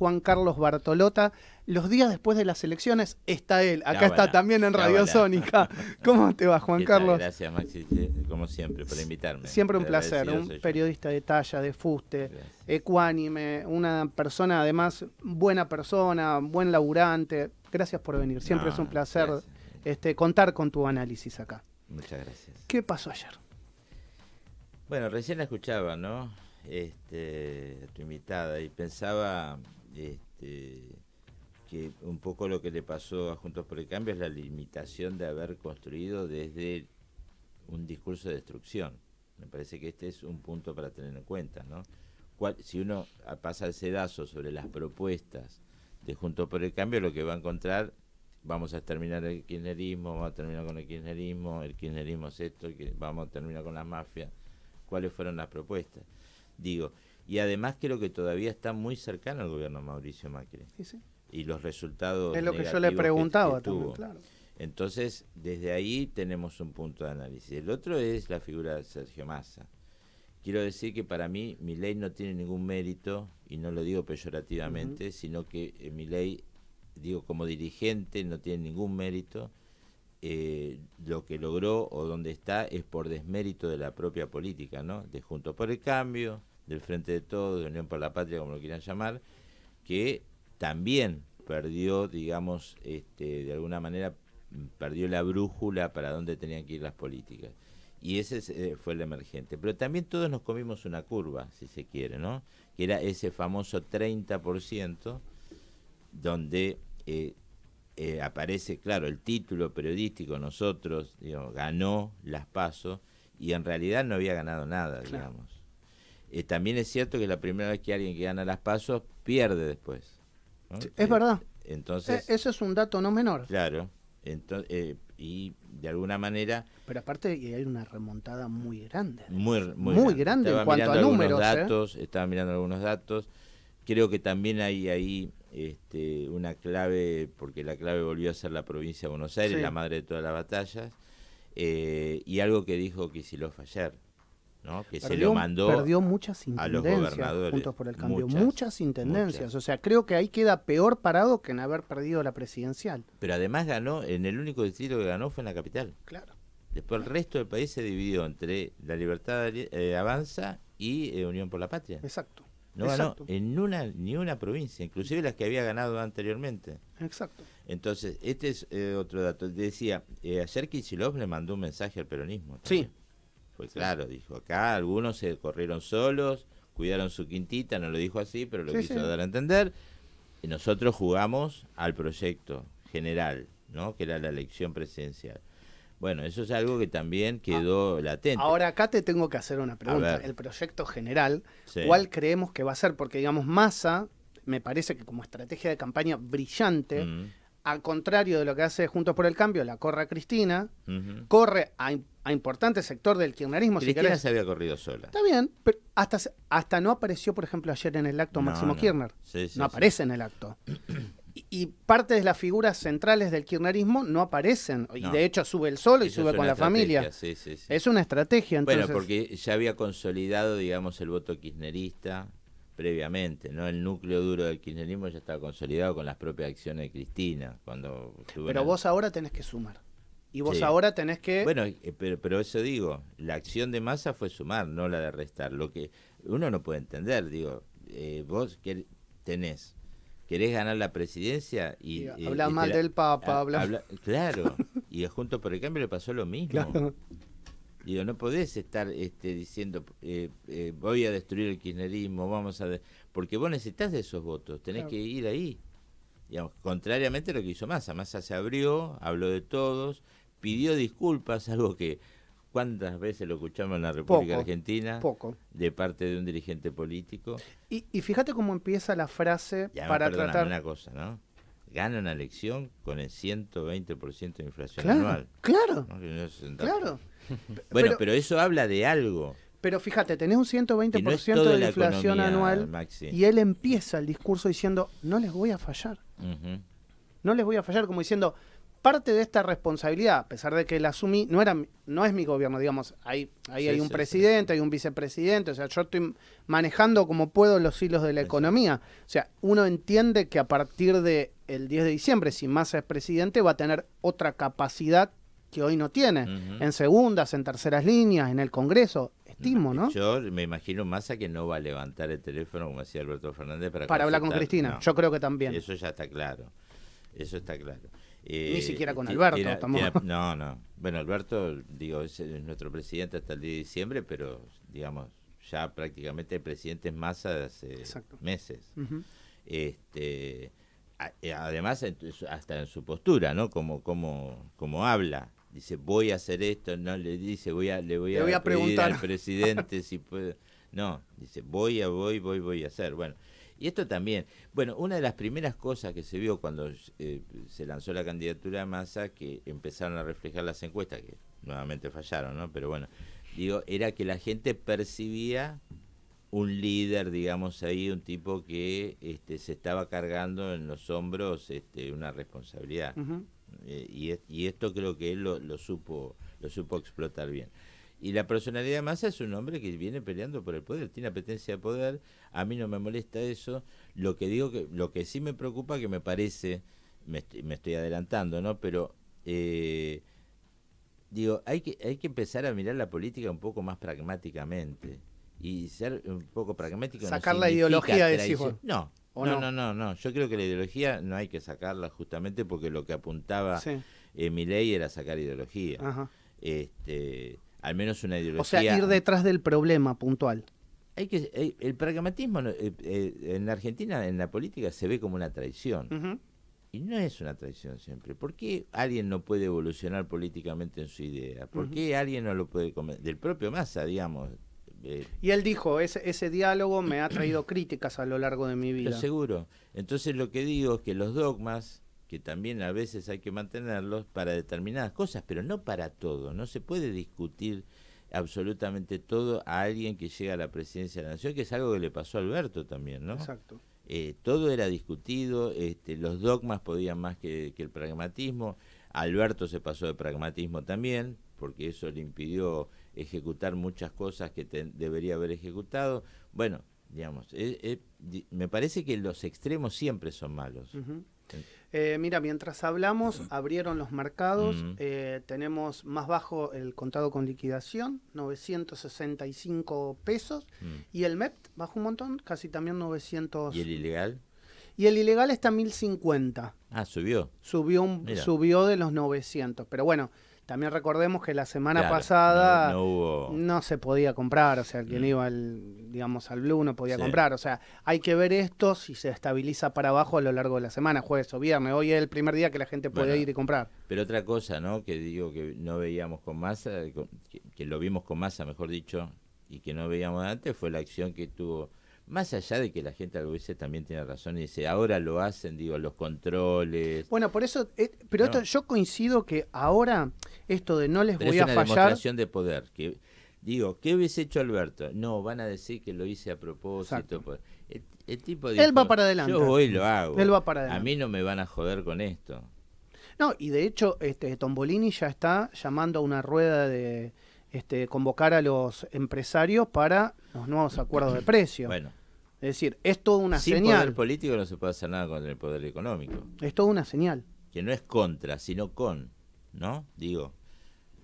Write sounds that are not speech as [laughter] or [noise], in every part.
Juan Carlos Bartolota. Los días después de las elecciones está él. Acá está también en Radio Sónica. [laughs] ¿Cómo te va, Juan Carlos? Gracias, Maxi, como siempre, por invitarme. Siempre un placer. Un periodista de talla, de fuste, ecuánime, una persona, además, buena persona, buen laburante. Gracias por venir. Siempre es un placer este, contar con tu análisis acá. Muchas gracias. ¿Qué pasó ayer? Bueno, recién la escuchaba, ¿no? Este, tu invitada y pensaba este, que un poco lo que le pasó a Juntos por el Cambio es la limitación de haber construido desde un discurso de destrucción. Me parece que este es un punto para tener en cuenta, ¿no? si uno pasa el sedazo sobre las propuestas de Juntos por el Cambio, lo que va a encontrar, vamos a terminar el kirchnerismo, vamos a terminar con el kirchnerismo, el kirchnerismo es esto, vamos a terminar con la mafia. ¿Cuáles fueron las propuestas? Digo, y además creo que todavía está muy cercano al gobierno Mauricio Macri. Y los resultados. Es lo que yo le preguntaba que, Entonces, desde ahí tenemos un punto de análisis. El otro es la figura de Sergio Massa. Quiero decir que para mí mi ley no tiene ningún mérito, y no lo digo peyorativamente, sino que eh, mi ley, digo, como dirigente no tiene ningún mérito. Eh, lo que logró o donde está es por desmérito de la propia política, ¿no? De Juntos por el Cambio, del Frente de Todos, de Unión por la Patria, como lo quieran llamar, que también perdió, digamos, este, de alguna manera, mm, perdió la brújula para dónde tenían que ir las políticas. Y ese eh, fue el emergente. Pero también todos nos comimos una curva, si se quiere, ¿no? Que era ese famoso 30%, donde eh, eh, aparece, claro, el título periodístico, nosotros, digamos, ganó las pasos, y en realidad no había ganado nada, digamos. Eh, también es cierto que la primera vez que alguien que gana las pasos pierde después. es verdad. Eh, entonces, e-, eso es un dato no menor. Claro. Entonces, eh, y de alguna manera. Pero aparte hay una remontada muy grande. Muy, muy, grande, en cuanto a números. Datos, Estaba mirando algunos datos. Creo que también hay ahí este, una clave, porque la clave volvió a ser la provincia de Buenos Aires, la madre de todas las batallas. y algo que dijo lo ayer que se lo mandó perdió muchas a los gobernadores por el muchas, intendencias, o sea, creo que ahí queda peor parado que en haber perdido la presidencial. Pero además ganó, en el único distrito que ganó fue en la capital. Claro. Después el resto del país se dividió entre La Libertad de eh, Avanza y eh, Unión por la Patria. Exacto. No ganó en una, ni una provincia, inclusive las que había ganado anteriormente. Exacto. Entonces, este es eh, otro dato. Decía, ayer Kicillof le mandó un mensaje al peronismo. Sí pues claro, dijo, acá algunos se corrieron solos, cuidaron su quintita, no lo dijo así, pero lo quiso dar a entender. Y nosotros jugamos al proyecto general, ¿no? Que era la elección presidencial. Bueno, eso es algo que también ah, quedó latente. Ahora acá te tengo que hacer una pregunta. El proyecto general, ¿cuál creemos que va a ser? Porque digamos, Massa me parece que como estrategia de campaña brillante, mm al contrario de lo que hace Juntos por el Cambio, la corre a Cristina, corre a, importante sector del kirchnerismo. Cristina se había corrido sola. Está bien, pero hasta, hasta no apareció, por ejemplo, ayer en el acto Máximo Kirchner. no aparece en el acto. y, parte de las figuras centrales del kirchnerismo no aparecen. Y de hecho sube el solo y sube con la familia. Es una estrategia. Entonces... Bueno, porque ya había consolidado, digamos, el voto kirchnerista previamente, ¿no? El núcleo duro del kirchnerismo ya estaba consolidado con las propias acciones de Cristina. Cuando pero vos ahora tenés que sumar. Y vos ahora tenés que... Bueno, eh, pero, pero, eso digo, la acción de masa fue sumar, no la de restar. Lo que uno no puede entender, digo, eh, vos que tenés, querés ganar la presidencia y... más eh, habla del Papa, habla... [laughs] claro, y junto por el Cambio le pasó lo mismo. Claro no podés estar este, diciendo, eh, eh, voy a destruir el kirchnerismo, vamos a... Porque vos necesitas de esos votos, tenés que ir ahí. Digamos, contrariamente a lo que hizo Massa. Massa se abrió, habló de todos, pidió disculpas, algo que cuántas veces lo escuchamos en la República Argentina poco. de parte de un dirigente político. Y, fíjate cómo empieza la frase para tratar... una cosa, ¿no? gana una elección con el 120% de inflación anual. Claro. claro bueno, pero, eso habla de algo. Pero fíjate, tenés un 120% de la inflación anual y él empieza el discurso diciendo, no les voy a fallar. No les voy a fallar, como diciendo, parte de esta responsabilidad, a pesar de que la asumí, no, era, no es mi gobierno, digamos, ahí, hay un presidente, hay un vicepresidente, o sea, yo estoy manejando como puedo los hilos de la economía. O sea, uno entiende que a partir del el 10 de diciembre, si Massa es presidente, va a tener otra capacidad que hoy no tiene, en segundas, en terceras líneas, en el Congreso. Estimo, ¿no? Yo me imagino a que no va a levantar el teléfono, como decía Alberto Fernández, para, hablar con Cristina. Yo creo que también. Eso ya está claro. Eso está claro. Ni eh, siquiera con Alberto. no, no. Bueno, Alberto, digo, es, nuestro presidente hasta el día de diciembre, pero digamos, ya prácticamente el presidente es Massa de hace meses. este, eh, además, hasta en su postura, ¿no? Como, como, como habla dice voy a hacer esto, no le dice voy a le voy a, preguntar al presidente [laughs] si puede. No, dice voy a voy voy voy a hacer. Bueno, y esto también. Bueno, una de las primeras cosas que se vio cuando eh, se lanzó la candidatura de Massa que empezaron a reflejar las encuestas que nuevamente fallaron, ¿no? Pero bueno, digo, era que la gente percibía un líder, digamos ahí, un tipo que este, se estaba cargando en los hombros este, una responsabilidad. Eh, y, esto creo que él lo, lo, supo, lo supo explotar bien. Y la personalidad de Massa es un hombre que viene peleando por el poder, tiene apetencia de poder, a mí no me molesta eso, lo que digo que, lo que sí me preocupa que me parece, me, estoy, adelantando, ¿no? Pero eh, digo, hay que, hay que empezar a mirar la política un poco más pragmáticamente y ser un poco pragmático. Sacar la ideología de No, no, no, no, no, Yo creo que la ideología no hay que sacarla justamente porque lo que apuntaba eh, mi ley era sacar ideología. Este, al menos una ideología. O sea, ir detrás del problema puntual. Hay que, eh, el, pragmatismo eh, en Argentina, en la política, se ve como una traición. Y no es una traición siempre. ¿Por qué alguien no puede evolucionar políticamente en su idea? ¿Por qué alguien no lo puede comer? Del propio Massa, digamos, eh, y él dijo, ese, ese diálogo me ha traído críticas a lo largo de mi vida. Seguro. Entonces lo que digo es que los dogmas, que también a veces hay que mantenerlos para determinadas cosas, pero no para todo. No se puede discutir absolutamente todo a alguien que llega a la presidencia de la nación, que es algo que le pasó a Alberto también, ¿no? Exacto. Eh, todo era discutido, este, los dogmas podían más que, que el pragmatismo. Alberto se pasó de pragmatismo también, porque eso le impidió ejecutar muchas cosas que debería haber ejecutado. Bueno, digamos, eh, eh, me parece que los extremos siempre son malos. Eh, mira, mientras hablamos, abrieron los mercados, tenemos más bajo el contado con liquidación, 965 pesos, mm. y el MEP bajo un montón, casi también 900. ¿Y el ilegal? Y el ilegal está 1050. Ah, subió. Subió, subió de los 900, pero bueno, también recordemos que la semana pasada no, se podía comprar, o sea, quien mm. iba al, digamos, al Blue no podía comprar. O sea, hay que ver esto si se estabiliza para abajo a lo largo de la semana, jueves o viernes. Hoy es el primer día que la gente puede ir y comprar. Pero otra cosa, ¿no? Que digo que no veíamos con masa, que lo vimos con masa, mejor dicho, y que no veíamos antes, fue la acción que tuvo más allá de que la gente a veces también tiene razón y dice, ahora lo hacen, digo, los controles. Bueno, por eso, eh, pero esto, yo coincido que ahora esto de no les voy es a una fallar. demostración de poder. Que, digo, ¿qué hubiese hecho Alberto? No, van a decir que lo hice a propósito. Pues, el, tipo Él va para adelante. Yo voy lo hago. Él va para adelante. A mí no me van a joder con esto. No, y de hecho, este, Tombolini ya está llamando a una rueda de este, convocar a los empresarios para los nuevos acuerdos de precio. bueno. Es decir, es toda una Sin señal. poder político no se puede hacer nada contra el poder económico. Es toda una señal. Que no es contra, sino con, ¿no? Digo,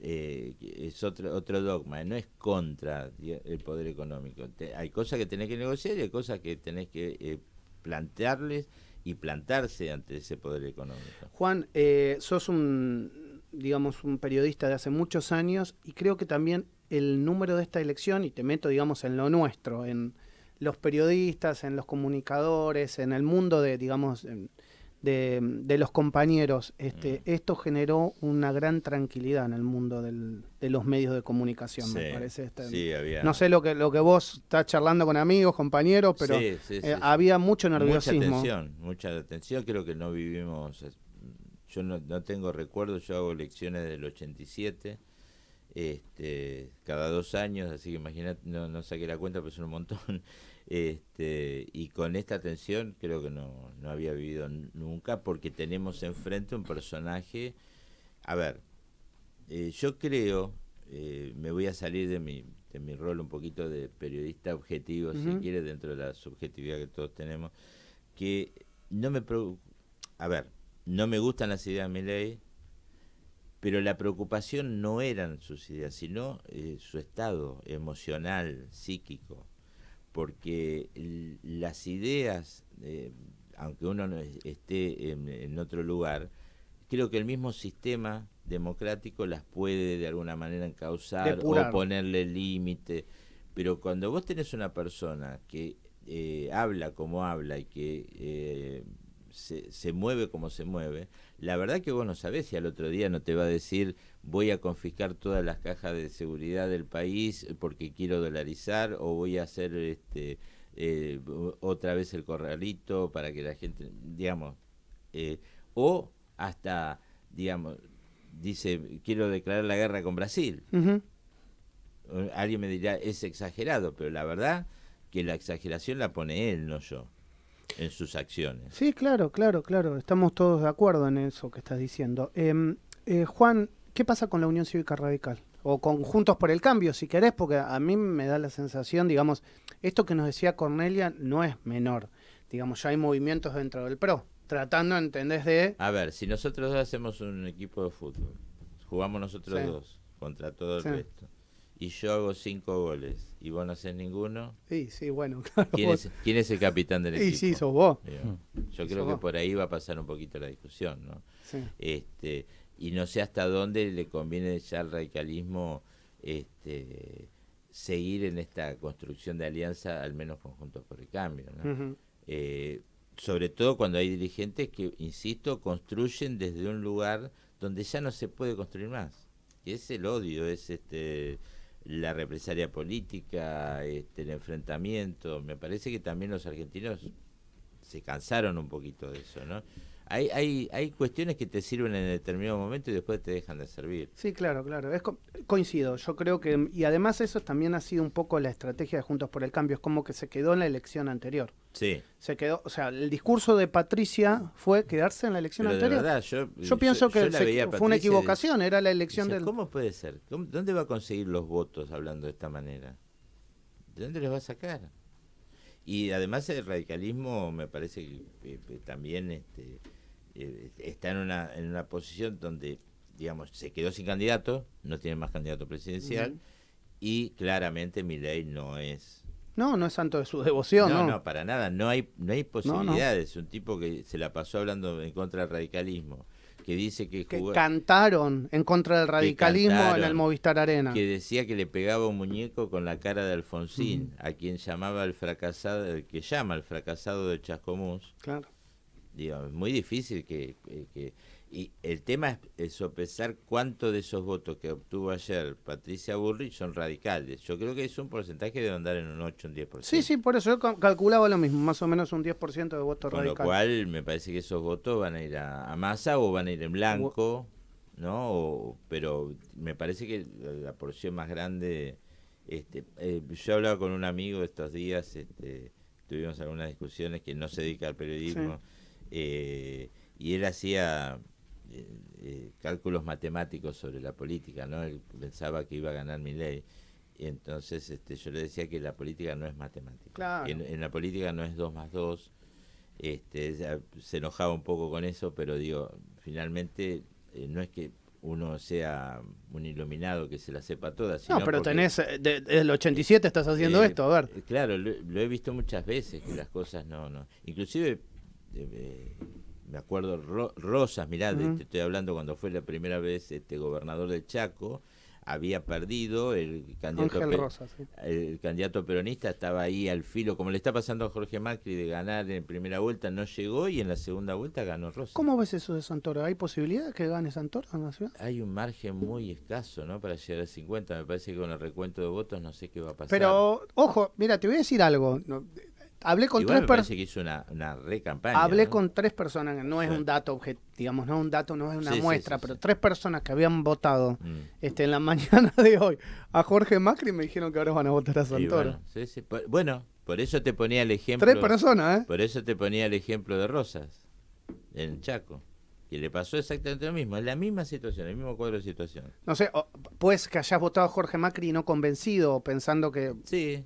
eh, es otro, otro dogma, no es contra el poder económico. hay cosas que tenés que negociar y hay cosas que tenés que eh, plantearles y plantarse ante ese poder económico. Juan, eh, sos un, digamos, un periodista de hace muchos años y creo que también el número de esta elección, y te meto, digamos, en lo nuestro, en los periodistas, en los comunicadores, en el mundo de, digamos, de, los compañeros. Este, mm. Esto generó una gran tranquilidad en el mundo de los medios de comunicación, me parece. Este, No sé lo que, lo que vos estás charlando con amigos, compañeros, pero eh, había mucho nerviosismo. Mucha atención, mucha atención. Creo que no vivimos... Yo no, no tengo recuerdos, yo hago lecciones del 87 este, cada dos años, así que imagínate, no, saqué la cuenta, pero es un montón. [laughs] Este, y con esta atención creo que no, no había vivido nunca porque tenemos enfrente un personaje, a ver, eh, yo creo, eh, me voy a salir de mi, de mi rol un poquito de periodista objetivo, si quiere, dentro de la subjetividad que todos tenemos, que no me... A ver, no me gustan las ideas de mi pero la preocupación no eran sus ideas, sino eh, su estado emocional, psíquico, porque las ideas, eh, aunque uno esté en, otro lugar, creo que el mismo sistema democrático las puede de alguna manera encauzar o ponerle límite, pero cuando vos tenés una persona que eh, habla como habla y que se, mueve como se mueve, la verdad que vos no sabés si al otro día no te va a decir voy a confiscar todas las cajas de seguridad del país porque quiero dolarizar o voy a hacer este eh, otra vez el corralito para que la gente, digamos, eh, o hasta, digamos, dice quiero declarar la guerra con Brasil. Alguien me dirá, es exagerado, pero la verdad que la exageración la pone él, no yo en sus acciones. Sí, claro, claro, claro. Estamos todos de acuerdo en eso que estás diciendo. Em, eh, Juan, ¿qué pasa con la Unión Cívica Radical? O con Juntos por el Cambio, si querés, porque a mí me da la sensación, digamos, esto que nos decía Cornelia no es menor. Digamos, ya hay movimientos dentro del PRO, tratando, ¿entendés? De... A ver, si nosotros hacemos un equipo de fútbol, jugamos nosotros dos contra todo el resto y yo hago cinco goles y vos no haces ninguno. Sí, sí, bueno, [laughs] ¿Quién, es, el capitán del [laughs] equipo? Sí, sí, sos vos. Mm. yo creo que por ahí va a pasar un poquito la discusión, ¿no? Este, y no sé hasta dónde le conviene ya al radicalismo este, seguir en esta construcción de alianza, al menos conjuntos por el cambio, eh, sobre todo cuando hay dirigentes que, insisto, construyen desde un lugar donde ya no se puede construir más, que es el odio, es este la represalia política, este, el enfrentamiento. Me parece que también los argentinos se cansaron un poquito de eso, ¿no? hay, hay, hay cuestiones que te sirven en determinado momento y después te dejan de servir. Sí, claro, claro. coincido. Yo creo que. Y además, eso también ha sido un poco la estrategia de Juntos por el Cambio. Es como que se quedó en la elección anterior. Sí. Se quedó. O sea, el discurso de Patricia fue quedarse en la elección anterior. De verdad, yo, pienso que fue una equivocación. era la elección del. ¿Cómo puede ser? ¿Dónde va a conseguir los votos hablando de esta manera? ¿De dónde los va a sacar? Y además el radicalismo me parece que también este, eh, está en una, en una posición donde, digamos, se quedó sin candidato, no tiene más candidato presidencial, y claramente Milei no es... No, no es santo de su devoción. No, no, para nada, no hay, no hay posibilidades. Un tipo que se la pasó hablando en contra del radicalismo, que dice que, que cantaron en contra del radicalismo en el Movistar Arena. Que decía que le pegaba un muñeco con la cara de Alfonsín, a quien llamaba el fracasado, el que llama el fracasado de Chascomús. Claro es muy difícil que, eh, que... y el tema es, sopesar cuánto de esos votos que obtuvo ayer Patricia Burri son radicales. Yo creo que es un porcentaje de andar en un 8, un 10%. Sí, sí, por eso yo calculaba lo mismo, más o menos un 10% de votos radicales. Con lo cual me parece que esos votos van a ir a, masa o van a ir en blanco, ¿no? pero me parece que la porción más grande... Este, eh, yo hablaba con un amigo estos días, este, tuvimos algunas discusiones que no se dedica al periodismo. Eh, y él hacía eh, eh, cálculos matemáticos sobre la política, ¿no? Él pensaba que iba a ganar mi ley. Y entonces este, yo le decía que la política no es matemática. En, la política no es 2 más 2. Este, se enojaba un poco con eso, pero digo, finalmente no es que uno sea un iluminado que se la sepa toda. no, pero tenés, desde el 87 estás haciendo esto, a ver. Claro, lo, lo, he visto muchas veces, que las cosas no... no. Inclusive eh, me acuerdo, Rosas, mirá, te este, estoy hablando cuando fue la primera vez este gobernador de Chaco, había perdido, el candidato, el candidato peronista estaba ahí al filo, como le está pasando a Jorge Macri de ganar en primera vuelta, no llegó y en la segunda vuelta ganó Rosas. ¿Cómo ves eso de Santoro? ¿Hay posibilidad que gane Santoro en la ciudad? Hay un margen muy escaso, ¿no? Para llegar a 50, me parece que con el recuento de votos no sé qué va a pasar. Pero, ojo, mira, te voy a decir algo, Hablé con tres personas. una, una Hablé con tres personas, no es un dato, digamos, no es un dato, no es una muestra, pero tres personas que habían votado mm. este, en la [laughs] mañana de hoy a Jorge Macri me dijeron que ahora van a votar a Santoro. Bueno, por eso te ponía el ejemplo. Tres personas, ¿eh? Por eso te ponía el ejemplo de Rosas, en Chaco. Y le pasó exactamente lo mismo, es la misma situación, el mismo cuadro de situación. No sé, pues que hayas votado a Jorge Macri y no convencido, pensando que. Sí.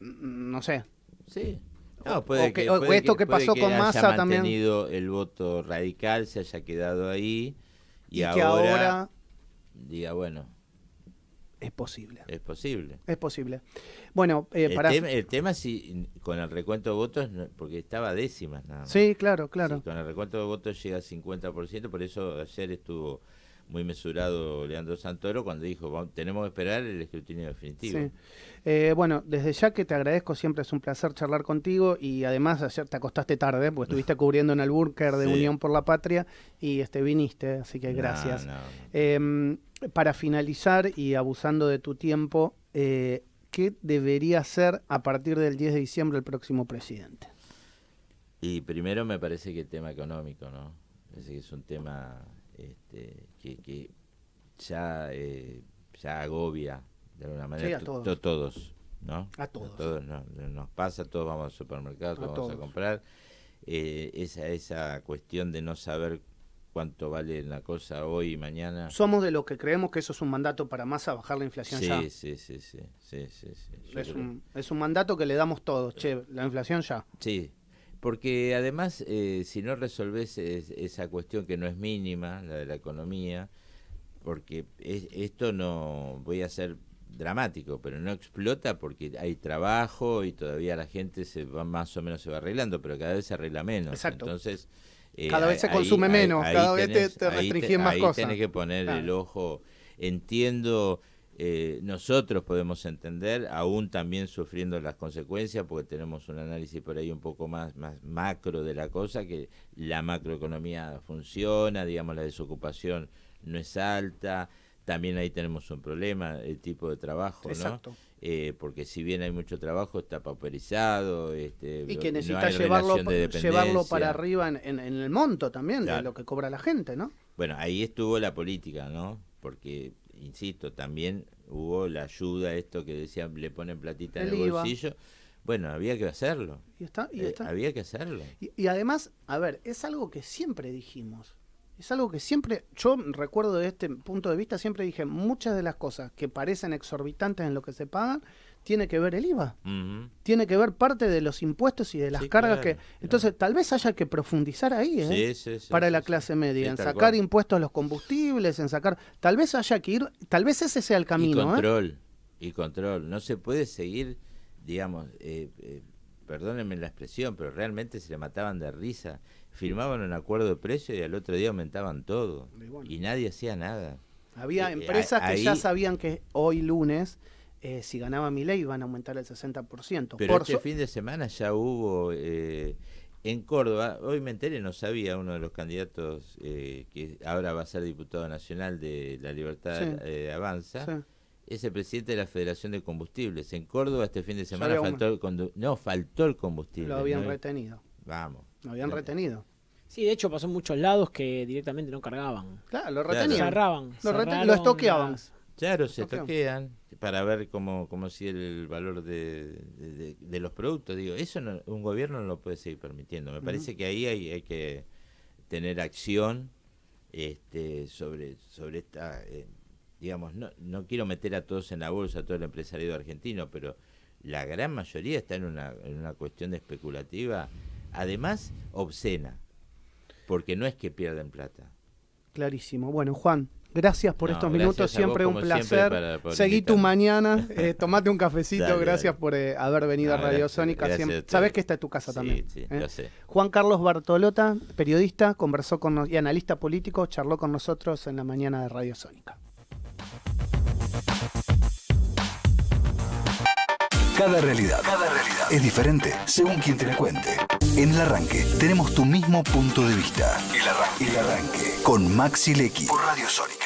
Mm, mm, no sé. Sí. No, puede que, esto que, pasó con también. El voto radical se haya quedado ahí y, ahora, diga, bueno, es posible. Es posible. Es posible. Bueno, eh, para... el tema si con el recuento de votos, porque estaba décimas nada más. Sí, claro, claro. con el recuento de votos llega al 50%, por eso ayer estuvo muy mesurado Leandro Santoro cuando dijo, tenemos que esperar el escrutinio definitivo. Eh, bueno, desde ya que te agradezco, siempre es un placer charlar contigo y además ayer te acostaste tarde, porque estuviste [laughs] cubriendo en el burker de Unión por la Patria y este viniste, así que gracias. Em, para finalizar y abusando de tu tiempo, eh, ¿qué debería hacer a partir del 10 de diciembre el próximo presidente? Y primero me parece que el tema económico, ¿no? que es un tema este, que, ya, eh, agobia de alguna manera a todos. ¿no? A todos. A todos nos pasa, todos vamos al supermercado, todos vamos a comprar. Eh, esa, esa cuestión de no saber cuánto vale la cosa hoy y mañana. Somos de los que creemos que eso es un mandato para a bajar la inflación sí, Sí, sí, sí, sí, es, un, es, un, mandato que le damos todos, che, la inflación ya. Sí, porque además, eh, si no resolvés esa cuestión que no es mínima, la de la economía, porque esto no, voy a ser dramático, pero no explota porque hay trabajo y todavía la gente se va más o menos se va arreglando, pero cada vez se arregla menos. Entonces, eh, cada vez se consume menos, cada vez te, restringís más ahí cosas. Tienes que poner el ojo. Entiendo eh, nosotros podemos entender, aún también sufriendo las consecuencias, porque tenemos un análisis por ahí un poco más, más macro de la cosa, que la macroeconomía funciona, digamos, la desocupación no es alta, también ahí tenemos un problema, el tipo de trabajo, ¿no? Eh, porque si bien hay mucho trabajo, está pauperizado. Este, y que necesita llevarlo, llevarlo para arriba en, el monto también de lo que cobra la gente, ¿no? Bueno, ahí estuvo la política, ¿no? Porque insisto, también hubo la ayuda, esto que decían, le ponen platita en el bolsillo. Bueno, había que hacerlo. Eh, había que hacerlo. Y, y, además, a ver, es algo que siempre dijimos. Es algo que siempre, yo recuerdo de este punto de vista, siempre dije, muchas de las cosas que parecen exorbitantes en lo que se pagan, tiene que ver el IVA, tiene que ver parte de los impuestos y de las cargas que... Entonces tal vez haya que profundizar ahí, ¿eh? sí, sí, para la clase media, en sacar impuestos a los combustibles, en sacar... Tal vez haya que ir, tal vez ese sea el camino. Y ¿eh? control, y control. No se puede seguir, digamos, eh, eh, perdónenme la expresión, pero realmente se le mataban de risa. Firmaban un acuerdo de precio y al otro día aumentaban todo. Y, nadie hacía nada. Había empresas que ya sabían que hoy lunes eh, si ganaba mi ley iban a aumentar el 60%. Pero este fin de semana ya hubo eh, en Córdoba, hoy me enteré, no sabía, uno de los candidatos eh, que ahora va a ser diputado nacional de la Libertad de Avanza. Es el presidente de la Federación de Combustibles. En Córdoba este fin de semana faltó el, no, faltó el combustible. Lo habían retenido. Vamos. Lo habían retenido. Sí, de hecho pasó en muchos lados que directamente no cargaban. Claro, lo retenían. Lo, estoqueaban. Claro, se toquean para ver cómo, cómo sigue el valor de, de, los productos. Digo, eso un gobierno no lo puede seguir permitiendo. Me parece que ahí hay, que tener acción este, sobre, sobre esta... Eh, digamos, no, no quiero meter a todos en la bolsa, a todo el empresariado argentino, pero la gran mayoría está en una, en una cuestión de especulativa, además obscena, porque no es que pierden plata. Clarísimo. Bueno, Juan, Gracias por estos minutos, siempre un placer. Seguí tu mañana, eh, tomate un cafecito, gracias por eh, haber venido a Radio Sónica. Sabes que está es tu casa también. ¿eh? Juan Carlos Bartolota, periodista, conversó con y analista político, charló con nosotros en la mañana de Radio Sónica. Cada realidad, es diferente según quien te la cuente. En el arranque tenemos tu mismo punto de vista. El arranque. Con Maxi Lecky. Por Radio Sónica.